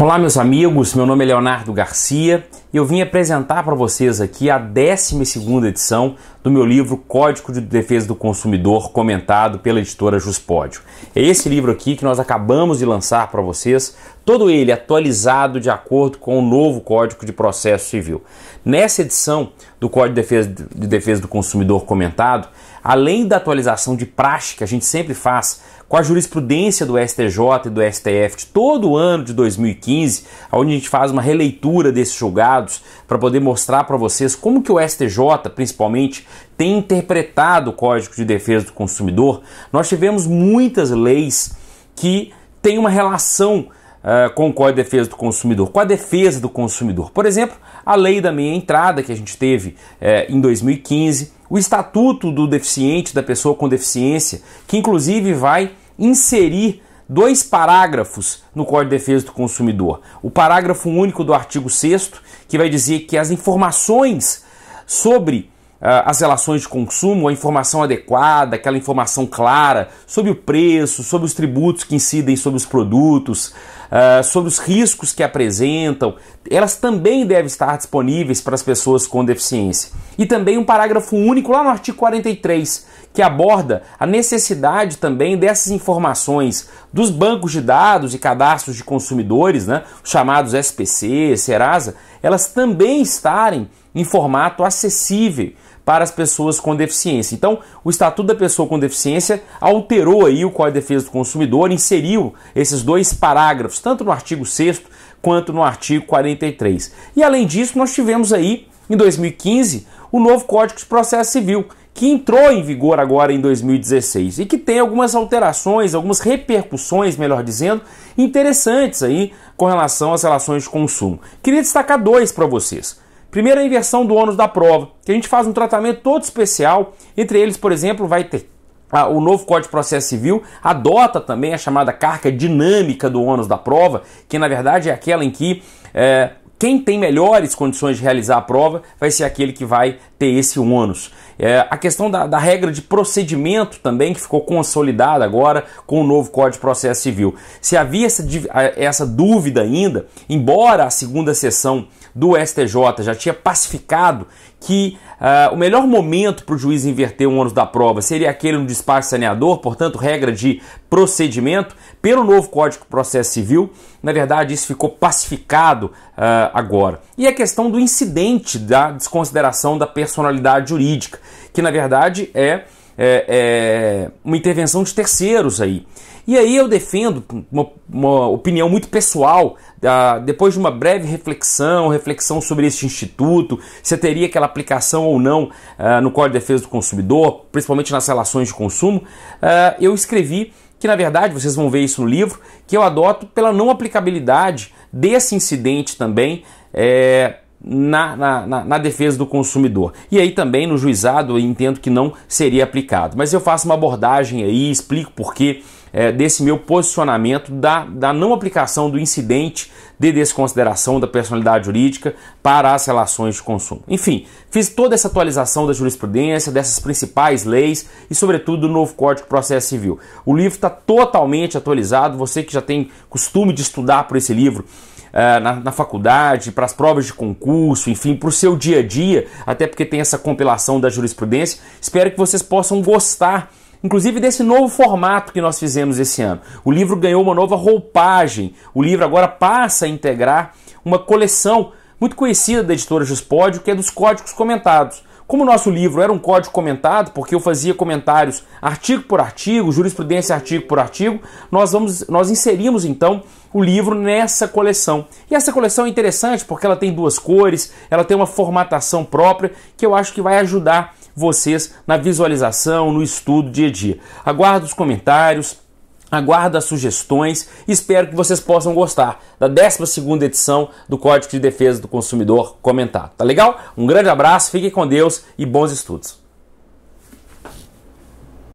Olá, meus amigos. Meu nome é Leonardo Garcia e eu vim apresentar para vocês aqui a 12 edição do meu livro Código de Defesa do Consumidor, comentado pela editora Juspódio. É esse livro aqui que nós acabamos de lançar para vocês, todo ele atualizado de acordo com o novo Código de Processo Civil. Nessa edição do Código de Defesa, de Defesa do Consumidor comentado, além da atualização de praxe que a gente sempre faz com a jurisprudência do STJ e do STF de todo ano de 2015, onde a gente faz uma releitura desses julgados para poder mostrar para vocês como que o STJ, principalmente, tem interpretado o Código de Defesa do Consumidor, nós tivemos muitas leis que têm uma relação uh, com o Código de Defesa do Consumidor, com a defesa do consumidor. Por exemplo, a lei da meia entrada que a gente teve é, em 2015, o estatuto do deficiente, da pessoa com deficiência, que inclusive vai inserir dois parágrafos no Código de Defesa do Consumidor. O parágrafo único do artigo 6 que vai dizer que as informações sobre ah, as relações de consumo, a informação adequada, aquela informação clara sobre o preço, sobre os tributos que incidem sobre os produtos, ah, sobre os riscos que apresentam, elas também devem estar disponíveis para as pessoas com deficiência. E também um parágrafo único lá no artigo 43, que aborda a necessidade também dessas informações dos bancos de dados e cadastros de consumidores, né, chamados SPC, Serasa, elas também estarem em formato acessível para as pessoas com deficiência. Então, o Estatuto da Pessoa com Deficiência alterou aí o Código de Defesa do Consumidor, inseriu esses dois parágrafos, tanto no artigo 6 quanto no artigo 43. E além disso, nós tivemos aí em 2015 o novo Código de Processo Civil, que entrou em vigor agora em 2016 e que tem algumas alterações, algumas repercussões, melhor dizendo, interessantes aí com relação às relações de consumo. Queria destacar dois para vocês. Primeiro, a inversão do ônus da prova, que a gente faz um tratamento todo especial. Entre eles, por exemplo, vai ter o novo Código de Processo Civil adota também a chamada carga dinâmica do ônus da prova, que na verdade é aquela em que é, quem tem melhores condições de realizar a prova vai ser aquele que vai ter esse ônus. É, a questão da, da, regra de procedimento também, que ficou consolidada agora com o novo Código de Processo Civil. Se havia essa, essa dúvida ainda, embora a segunda sessão do STJ já tinha pacificado que uh, o melhor momento para o juiz inverter o ônus da prova seria aquele no despacho saneador, portanto, regra de procedimento, pelo novo Código de Processo Civil, na verdade, isso ficou pacificado uh, agora. E a questão do incidente da desconsideração da personalidade jurídica, que na verdade é, é, é uma intervenção de terceiros aí. E aí eu defendo uma, uma opinião muito pessoal, uh, depois de uma breve reflexão, reflexão sobre este instituto, se teria aquela aplicação ou não uh, no Código de Defesa do Consumidor, principalmente nas relações de consumo, uh, eu escrevi que na verdade vocês vão ver isso no livro, que eu adoto pela não aplicabilidade desse incidente também é, na, na, na, defesa do consumidor. E aí também no juizado eu entendo que não seria aplicado. Mas eu faço uma abordagem aí, explico por que é, desse meu posicionamento da, da não aplicação do incidente de desconsideração da personalidade jurídica para as relações de consumo. Enfim, fiz toda essa atualização da jurisprudência, dessas principais leis e, sobretudo, do novo Código de Processo Civil. O livro está totalmente atualizado. Você que já tem costume de estudar por esse livro, é, na, na, faculdade, para as provas de concurso, enfim, para o seu dia a dia, até porque tem essa compilação da jurisprudência. Espero que vocês possam gostar inclusive desse novo formato que nós fizemos esse ano. O livro ganhou uma nova roupagem. O livro agora passa a integrar uma coleção muito conhecida da editora Juspódio, que é dos códigos comentados. Como o nosso livro era um código comentado, porque eu fazia comentários artigo por artigo, jurisprudência artigo por artigo, nós, vamos, nós inserimos então o livro nessa coleção. E essa coleção é interessante porque ela tem duas cores, ela tem uma formatação própria que eu acho que vai ajudar vocês na visualização, no estudo dia a dia. Aguardo os comentários, aguardo as sugestões e espero que vocês possam gostar da 12 edição do Código de Defesa do Consumidor comentado. Tá legal? Um grande abraço, fiquem com Deus e bons estudos.